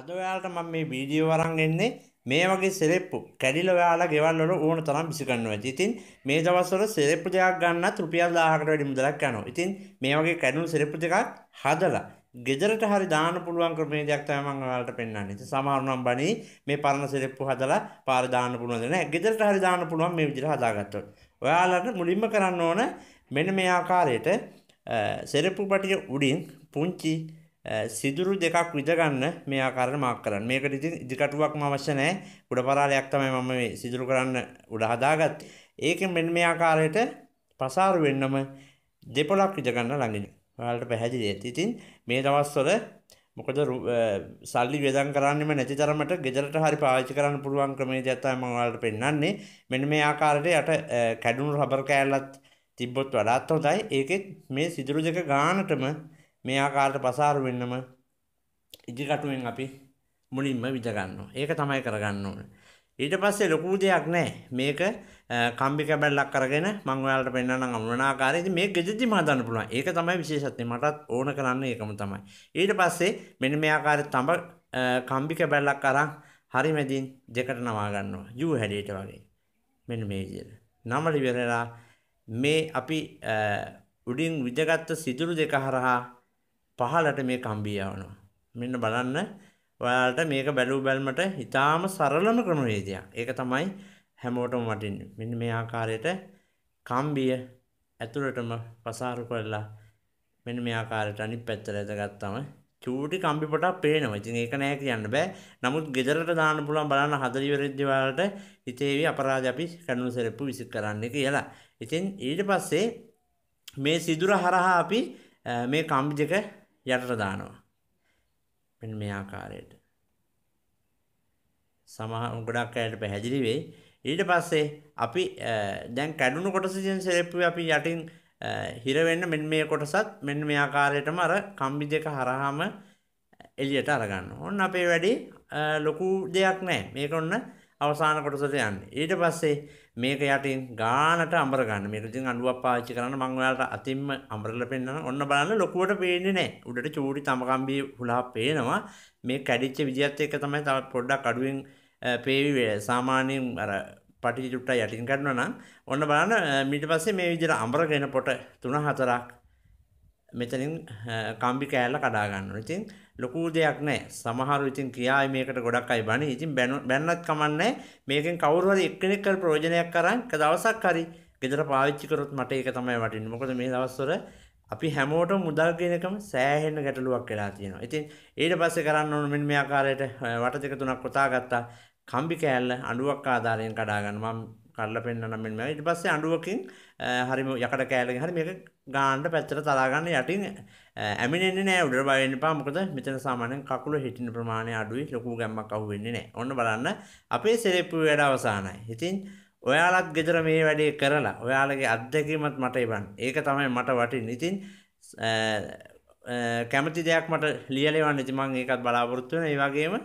අද ඔයාලට මම මේ වීඩියෝ වරන් එන්නේ මේ වගේ සෙරෙප්පු කැඩිලා ඔයාලා ගෙවල් වල ඕන තරම් විසි ගන්නවා. ඉතින් මේ දවස්වල සෙරෙප්පු දෙකක් ගන්නත් රුපියල් 1000කට වැඩි මුදලක් යනවා. ඉතින් මේ වගේ කැඩුණු සෙරෙප්පු දෙකක් හදලා ගෙදරට හරි දාන්න පුළුවන් ක්‍රමේදයක් තමයි මම ඔයාලට පෙන්වන්නේ. ඉතින් සමහර නම් බණී මේ පරණ සෙරෙප්පු හදලා පාර දාන්න පුළුවන්ද නැහැ. ගෙදරට හරි දාන්න පුළුවන් මේ විදිහට හදාගත්තොත්. ඔයාලට මුලින්ම කරන්න ඕන මෙන්න මේ ආකාරයට සෙරෙප්පු පටිය උඩින් පුංචි සිදුරු දෙකක් විදගන්න මේ ආකාරයට මාක් කරන්න. මේකට ඉතින් ඉදිකටුවක්ම අවශ්‍ය නැහැ. උඩ පරාලයක් තමයි මම මේ සිදුරු කරන්න උඩ හදාගත්තේ. ඒකෙන් මෙන්න මේ ආකාරයට පසාරු වෙන්නම දෙපොලක් විදගන්න ළඟින්. ඔයාලට පැහැදිලි ඇති. ඉතින් මේ දවස්වල මොකද සල්ලි වේදම් කරන්නෙම නැති තරමට ගෙදරට හරි පාවිච්චි කරන්න පුළුවන් ක්‍රමයක් තමයි මම ඔයාලට පෙන්වන්නේ. මෙන්න මේ ආකාරයට යට කැඩුණු රබර් කෑල්ලක් තිබ්බොත් වඩාත් හොඳයි. ඒකෙත් මේ සිදුරු දෙක ගානටම මේ ආකාරයට පසාරු වෙන්නම ඉදිකටුවෙන් අපි මුලින්ම විද ගන්නවා. ඒක තමයි කරගන්න ඕනේ. ඊට පස්සේ ලොකු දෙයක් නෑ මේක කම්බි කැබැල්ලක් කරගෙන මම ඔයාලට පෙන්නන්නම් අමුණන ආකාරය. ඉතින් මේක ගෙදෙදිම හදන්න පුළුවන්. ඒක තමයි විශේෂත්වය. මටත් ඕන කරන්නේ ඒකම තමයි. ඊට පස්සේ මෙන්න මේ ආකාරයට තඹ කම්බි කැබැල්ලක් අරන් හරි මැදින් දෙකට නවා ගන්නවා. යූ හැඩයට වගේ. මෙන්න මේ විදිහට. නමල ඉවරලා මේ අපි උඩින් විදගත්ත සිදුරු දෙක හරහා පහලට මේ කම්බී යවනවා. මෙන්න බලන්න ඔයාලට මේක බැලූ බැල්මට ඉතාම සරලම ක්‍රමවේදයක්. ඒක තමයි හැමෝටම වටින්නේ. මෙන්න මේ ආකාරයට කම්බිය ඇතුළටම පසාරු කරලා මෙන්න මේ ආකාරයට අනිත් පැත්තට ඇදගත්තම චූටි කම්බි පොටක් පේනවා. ඉතින් ඒක නෑ කියන්න බෑ. නමුත් ගෙදරට දාන්න පුළුවන් බලන්න හදලි වෙරෙද්දි ඔයාලට හිතේවි අපරාධ අපි කණුණු සරප්පු විසික් කරන්න කියලා. ඉතින් ඊට පස්සේ මේ සිදුර හරහා අපි මේ කම්බි දෙක යටට දානවා. මෙන්න මේ ආකාරයට. සමහර ගොඩක් අයට පැහැදිලි වෙයි. ඊට පස්සේ අපි දැන් කැඩුණු කොටසෙන් සෙරෙප්පුවේ අපි යටින් හිර වෙන්න මෙන්න මේ කොටසත් මෙන්න මේ ආකාරයටම අර කම්බි දෙක හරහාම එළියට අරගන්න. ඕන්න අපේ වැඩි ලොකු දෙයක් නෑ. මේක ඔන්න අවසාන කොටසට යන්නේ. ඊට පස්සේ මේක යටින් ගානට අඹර ගන්න. මේක ඉතින් අඬුවක් පාවිච්චි කරන්න මම ඔයාලට අතින්ම අඹරලා පෙන්නන. ඔන්න බලන්න ලොකුවට පේන්නේ නැහැ. උඩට චූටි තඹකම්බි හුලා පේනවා. මේ කැඩිච්ච විදියත් එක්ක තමයි තවත් පොඩ්ඩක් අඩුවෙන් පේවි සාමාන්‍යයෙන් අර පටි චුට්ටක් යටින් ගන්නවා නම් ඔන්න බලන්න ඊට පස්සේ මේ විදියට අඹරගෙන පොට 3 4ක් මෙතනින් කම්බි කෑල්ල කඩා ගන්නවා. ඉතින් ලොකු දෙයක් නැහැ. සමහරු ඉතින් ක්‍රියායි මේකට ගොඩක් අය බණි. ඉතින් බැන්නත් කමන්නේ. මේකෙන් කවුරු හරි එක්කෙනෙක් කර ප්‍රයෝජනයක් අරන් එක දවසක් හරි ගෙදර පාවිච්චි කරොත් මට ඒක තමයි වටින්නේ. මොකද මේ දවස්වල අපි හැමෝටම මුදල් ගෙනකම සෑහෙන ගැටලුවක් වෙලා තියෙනවා. ඉතින් ඊට පස්සේ කරන්න ඕන මෙන්න මේ ආකාරයට වට දෙක තුනක් කොටා ගත්තා. කම්බි කෑල්ල අඬුවක් ආදාරයෙන් කඩා ගන්න. මම කඩලා පෙන්නන්නම් මෙන්න මේ. ඊට පස්සේ අඬුවකින් හරිම යකඩ කෑල්ලකින් හරි මේක ගාන්ට පැත්තර තලාගන්න යටින් ඇමිනෙන්නේ නෑ උඩ බලන්න පා මොකද මෙතන සාමානෙන් කකුල හිටින ප්‍රමාණය අඩුයි ලොකු ගැම්මක් අහු වෙන්නේ නෑ ඔන්න බලන්න අපේ සෙරෙප්පු වැඩ අවසානයි ඉතින් ඔයාලත් ගෙදර මේ වැඩේ කරලා ඔයාලගේ අත්දැකීමත් මට එබන් ඒක තමයි මට වටින් ඉතින් කැමති දෙයක් මට ලියලෙවන්න ඉතිමං ඒකත් බලාපොරොත්තුවන ඒවාගේම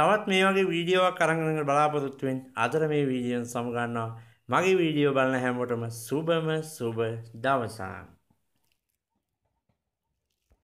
තවත් මේ වගේ වීඩියෝවක් කරගන්න බලාපොරොත්තුවෙන් අදර මේ වීඩියන් සමගන්නවා මගේ වීඩියෝ බලන හැමෝටම සුබම සුබ දවසාන්